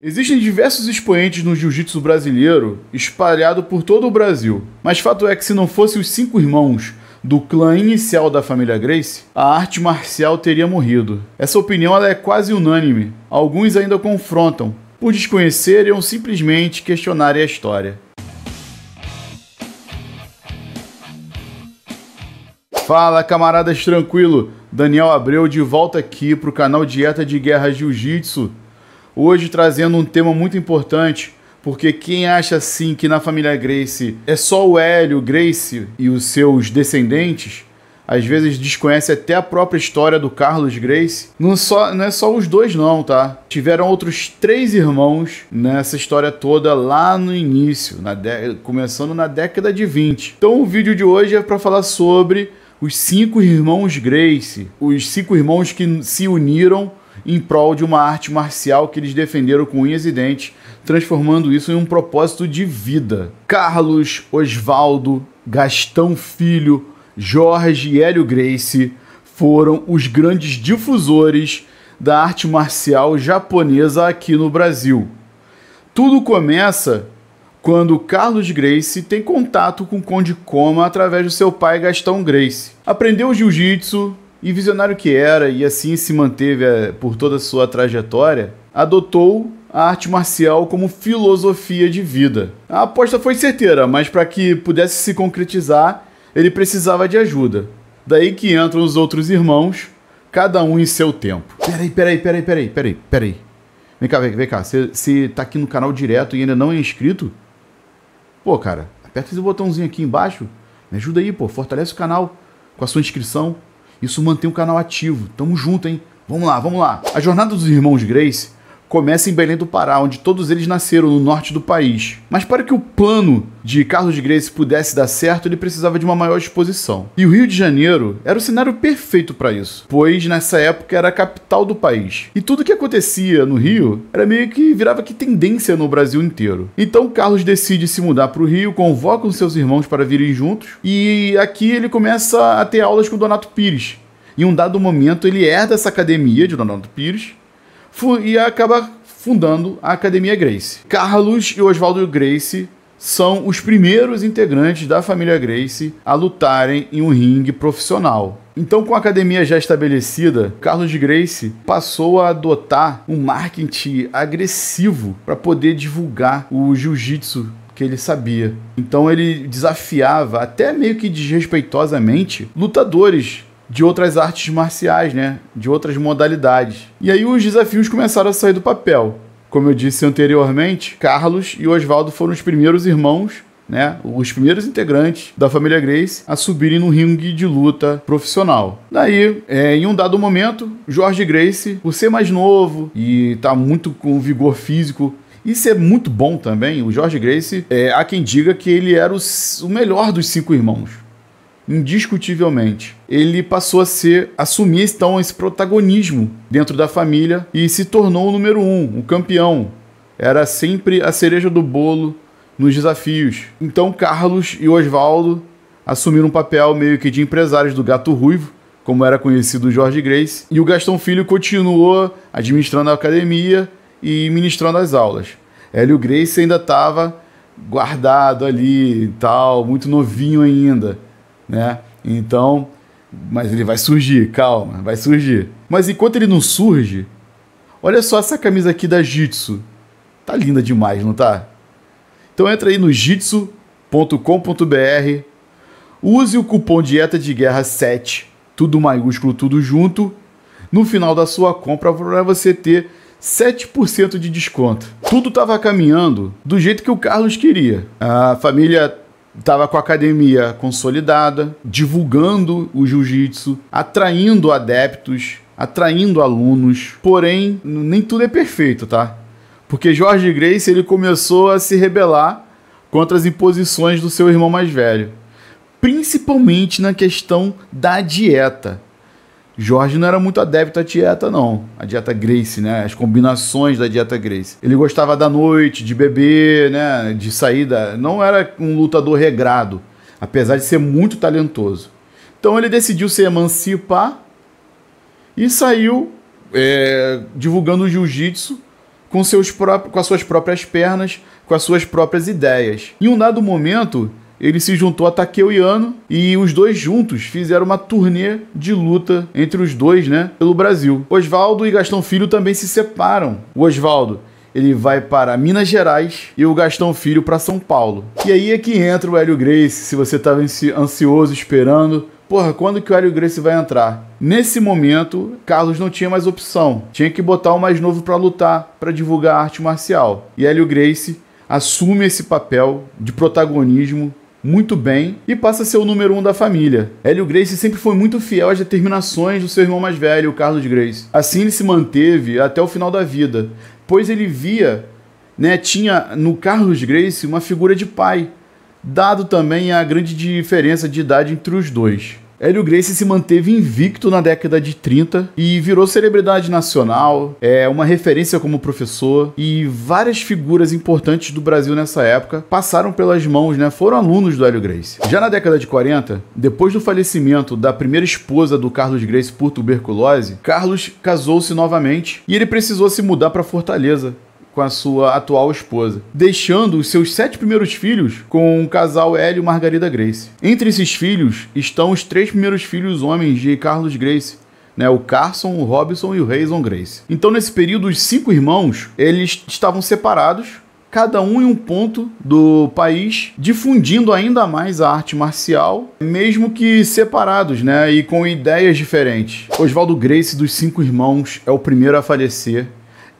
Existem diversos expoentes no jiu-jitsu brasileiro espalhado por todo o Brasil, mas fato é que se não fossem os cinco irmãos do clã inicial da família Grace, a arte marcial teria morrido. Essa opinião é quase unânime, alguns ainda confrontam, por desconhecerem ou simplesmente questionarem a história. Fala camaradas, tranquilo? Daniel Abreu de volta aqui para o canal Dieta de Guerra Jiu-Jitsu hoje trazendo um tema muito importante, porque quem acha assim que na família Grace é só o Hélio, Grace e os seus descendentes, às vezes desconhece até a própria história do Carlos Grace. Não, só, não é só os dois, não, tá? Tiveram outros três irmãos nessa história toda lá no início, na de... começando na década de 20. Então o vídeo de hoje é para falar sobre os cinco irmãos Grace, os cinco irmãos que se uniram em prol de uma arte marcial que eles defenderam com unhas e dentes, transformando isso em um propósito de vida. Carlos, Osvaldo, Gastão Filho, Jorge e Hélio Grace foram os grandes difusores da arte marcial japonesa aqui no Brasil. Tudo começa quando Carlos Grace tem contato com o Conde Koma através do seu pai Gastão Grace. Aprendeu jiu-jitsu, e visionário que era, e assim se manteve é, por toda a sua trajetória, adotou a arte marcial como filosofia de vida. A aposta foi certeira, mas para que pudesse se concretizar, ele precisava de ajuda. Daí que entram os outros irmãos, cada um em seu tempo. Peraí, peraí, peraí, peraí, peraí, peraí. Vem cá, vem, vem cá. Você tá aqui no canal direto e ainda não é inscrito? Pô, cara, aperta esse botãozinho aqui embaixo. Me ajuda aí, pô. Fortalece o canal com a sua inscrição. Isso mantém o canal ativo. Tamo junto, hein? Vamos lá, vamos lá. A jornada dos irmãos Grace começa em Belém do Pará, onde todos eles nasceram no norte do país. Mas para que o plano de Carlos de Grace pudesse dar certo, ele precisava de uma maior exposição. E o Rio de Janeiro era o cenário perfeito para isso, pois nessa época era a capital do país. E tudo que acontecia no Rio era meio que virava que tendência no Brasil inteiro. Então Carlos decide se mudar para o Rio, convoca os seus irmãos para virem juntos, e aqui ele começa a ter aulas com Donato Pires. Em um dado momento, ele herda essa academia de Donato Pires e acaba fundando a Academia Grace. Carlos e Oswaldo Grace são os primeiros integrantes da família Grace a lutarem em um ringue profissional. Então, com a academia já estabelecida, Carlos Grace passou a adotar um marketing agressivo para poder divulgar o jiu-jitsu que ele sabia. Então ele desafiava, até meio que desrespeitosamente, lutadores de outras artes marciais, né? De outras modalidades. E aí os desafios começaram a sair do papel. Como eu disse anteriormente, Carlos e Oswaldo foram os primeiros irmãos, né? Os primeiros integrantes da família Grace a subirem no ringue de luta profissional. Daí, é, em um dado momento, Jorge Grace, por ser mais novo e tá muito com vigor físico, isso é muito bom também. O Jorge Grace, é, há quem diga que ele era o, o melhor dos cinco irmãos indiscutivelmente. Ele passou a ser, assumir então esse protagonismo dentro da família e se tornou o número um, o campeão. Era sempre a cereja do bolo nos desafios. Então Carlos e Oswaldo assumiram um papel meio que de empresários do Gato Ruivo, como era conhecido o Jorge Grace, e o Gastão Filho continuou administrando a academia e ministrando as aulas. Hélio Grace ainda estava guardado ali e tal, muito novinho ainda né? Então, mas ele vai surgir, calma, vai surgir. Mas enquanto ele não surge, olha só essa camisa aqui da Jitsu. Tá linda demais, não tá? Então entra aí no jitsu.com.br, use o cupom dieta de guerra 7, tudo maiúsculo, tudo junto. No final da sua compra para você ter 7% de desconto. Tudo estava caminhando do jeito que o Carlos queria. A família estava com a academia consolidada, divulgando o jiu-jitsu, atraindo adeptos, atraindo alunos. Porém, nem tudo é perfeito, tá? Porque Jorge Grace ele começou a se rebelar contra as imposições do seu irmão mais velho, principalmente na questão da dieta. Jorge não era muito adepto à dieta, não. A dieta Grace, né? As combinações da dieta Grace. Ele gostava da noite, de beber, né? De saída. Não era um lutador regrado, apesar de ser muito talentoso. Então ele decidiu se emancipar e saiu é, divulgando o jiu-jitsu com, seus próprios, com as suas próprias pernas, com as suas próprias ideias. Em um dado momento, ele se juntou a Takeo Yano e os dois juntos fizeram uma turnê de luta entre os dois, né, pelo Brasil. Oswaldo e Gastão Filho também se separam. O Oswaldo ele vai para Minas Gerais e o Gastão Filho para São Paulo. E aí é que entra o Hélio Grace, se você estava ansioso esperando. Porra, quando que o Hélio Grace vai entrar? Nesse momento, Carlos não tinha mais opção. Tinha que botar o mais novo para lutar, para divulgar a arte marcial. E Hélio Grace assume esse papel de protagonismo muito bem e passa a ser o número um da família. Hélio Grace sempre foi muito fiel às determinações do seu irmão mais velho, Carlos Grace. Assim ele se manteve até o final da vida, pois ele via, né, tinha no Carlos Grace uma figura de pai, dado também a grande diferença de idade entre os dois. Hélio Gracie se manteve invicto na década de 30 e virou celebridade nacional, é uma referência como professor e várias figuras importantes do Brasil nessa época passaram pelas mãos, né, foram alunos do Hélio Gracie. Já na década de 40, depois do falecimento da primeira esposa do Carlos Gracie por tuberculose, Carlos casou-se novamente e ele precisou se mudar para Fortaleza, com a sua atual esposa, deixando os seus sete primeiros filhos com o casal Hélio e Margarida Grace. Entre esses filhos estão os três primeiros filhos homens de Carlos Grace, né, o Carson, o Robson e o Rayson Grace. Então, nesse período, os cinco irmãos eles estavam separados, cada um em um ponto do país, difundindo ainda mais a arte marcial, mesmo que separados, né, e com ideias diferentes. Oswaldo Grace dos cinco irmãos é o primeiro a falecer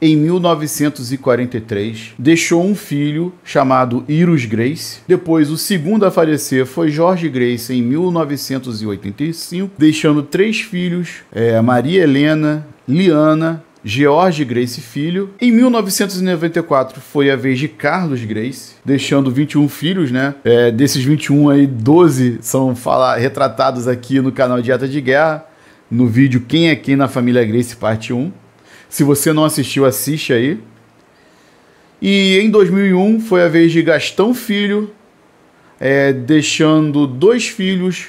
em 1943, deixou um filho chamado Iris Grace. Depois, o segundo a falecer foi Jorge Grace em 1985, deixando três filhos: é, Maria Helena, Liana George Grace Filho. Em 1994 foi a vez de Carlos Grace, deixando 21 filhos, né? É, desses 21 aí, 12 são fala, retratados aqui no canal Dieta de Guerra, no vídeo Quem é Quem na Família Grace, parte 1. Se você não assistiu, assiste aí. E em 2001 foi a vez de Gastão Filho, é, deixando dois filhos,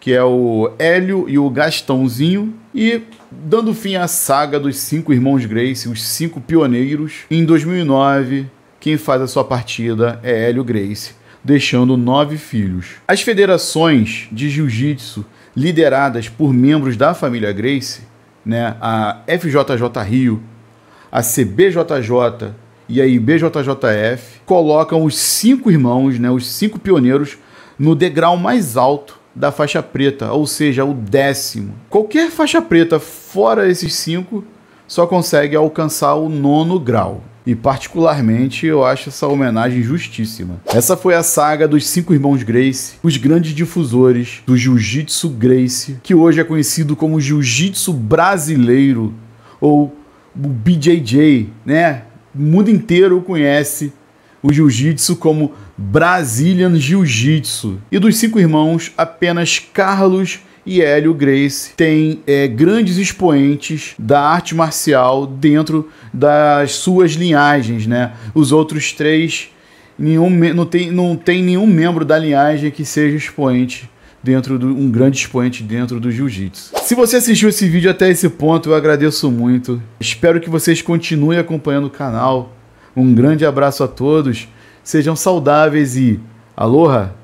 que é o Hélio e o Gastãozinho, e dando fim à saga dos cinco irmãos Grace, os cinco pioneiros. Em 2009, quem faz a sua partida é Hélio Grace, deixando nove filhos. As federações de jiu-jitsu lideradas por membros da família Grace né, a FJJ Rio, a CBJJ e a IBJJF, colocam os cinco irmãos, né, os cinco pioneiros, no degrau mais alto da faixa preta, ou seja, o décimo. Qualquer faixa preta fora esses cinco só consegue alcançar o nono grau e particularmente eu acho essa homenagem justíssima. Essa foi a saga dos cinco irmãos Grace, os grandes difusores do Jiu-Jitsu Grace, que hoje é conhecido como Jiu-Jitsu brasileiro ou o BJJ, né? O mundo inteiro conhece o jiu-jitsu como Brazilian Jiu-Jitsu. E dos cinco irmãos, apenas Carlos e Hélio Grace têm é, grandes expoentes da arte marcial dentro das suas linhagens, né? Os outros três, nenhum, não, tem, não tem nenhum membro da linhagem que seja expoente dentro de um grande expoente dentro do jiu-jitsu. Se você assistiu esse vídeo até esse ponto, eu agradeço muito. Espero que vocês continuem acompanhando o canal. Um grande abraço a todos. Sejam saudáveis e aloha!